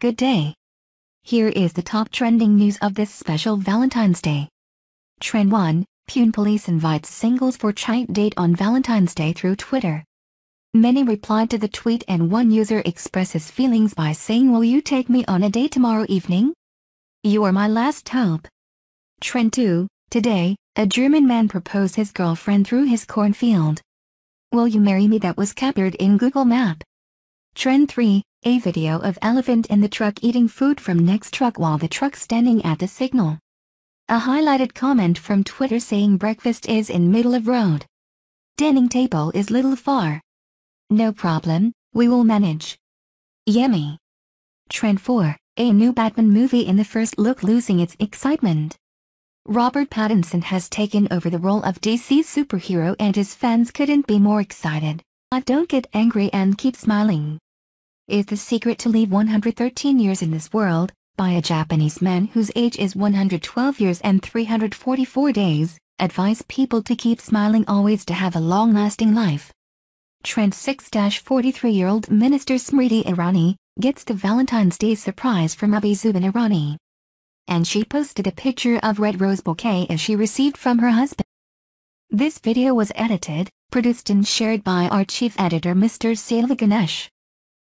Good day. Here is the top trending news of this special Valentine's Day. Trend 1 Pune police invites singles for chint date on Valentine's Day through Twitter. Many replied to the tweet, and one user expressed his feelings by saying, Will you take me on a date tomorrow evening? You are my last hope. Trend 2 Today, a German man proposed his girlfriend through his cornfield. Will you marry me? That was captured in Google Map. Trend 3, a video of elephant in the truck eating food from next truck while the truck standing at the signal. A highlighted comment from Twitter saying breakfast is in middle of road. Dining table is little far. No problem, we will manage. Yummy. Trend 4, a new Batman movie in the first look losing its excitement. Robert Pattinson has taken over the role of DC's superhero and his fans couldn't be more excited. I ah, don't get angry and keep smiling. Is the secret to live 113 years in this world, by a Japanese man whose age is 112 years and 344 days, advise people to keep smiling always to have a long-lasting life. Trend 6-43-year-old minister Smriti Irani gets the Valentine's Day surprise from Abhi Zubin Irani. And she posted a picture of red rose bouquet as she received from her husband. This video was edited, produced and shared by our chief editor Mr. Saiva Ganesh.